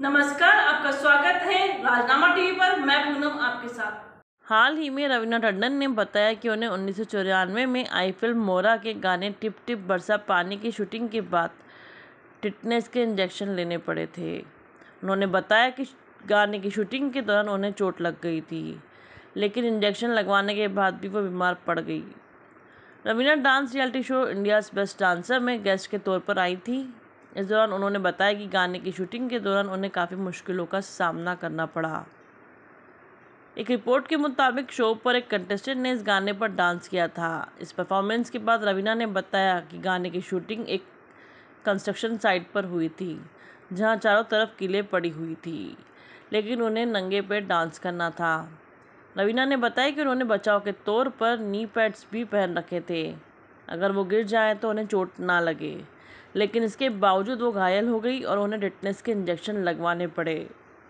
नमस्कार आपका स्वागत है राजनामा टीवी पर मैं पूनम आपके साथ हाल ही में रवीना टंडन ने बताया कि उन्हें उन्नीस में आई फिल्म मोरा के गाने टिप टिप बरसा पानी की शूटिंग के बाद टिटनेस के इंजेक्शन लेने पड़े थे उन्होंने बताया कि गाने की शूटिंग के दौरान उन्हें चोट लग गई थी लेकिन इंजेक्शन लगवाने के बाद भी वो बीमार पड़ गई Raveena dance reality show India's best dancer में गेस्ट के तौर पर आई थी इस दौरान उन्होंने बताया कि गाने की शूटिंग के दौरान उन्हें काफ़ी मुश्किलों का सामना करना पड़ा एक रिपोर्ट के मुताबिक शो पर एक कंटेस्टेंट ने इस गाने पर डांस किया था इस परफॉर्मेंस के बाद रवीना ने बताया कि गाने की शूटिंग एक कंस्ट्रक्शन साइट पर हुई थी जहां चारों तरफ किले पड़ी हुई थी लेकिन उन्हें नंगे पैर डांस करना था रवीना ने बताया कि उन्होंने बचाव के तौर पर नी पैड्स भी पहन रखे थे अगर वो गिर जाए तो उन्हें चोट ना लगे लेकिन इसके बावजूद वो घायल हो गई और उन्हें डिटनेस के इंजेक्शन लगवाने पड़े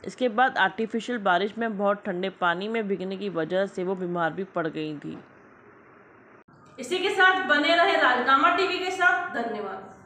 इसके बाद आर्टिफिशियल बारिश में बहुत ठंडे पानी में भिगने की वजह से वो बीमार भी पड़ गई थी इसी के साथ बने रहे राजनामा टीवी के साथ धन्यवाद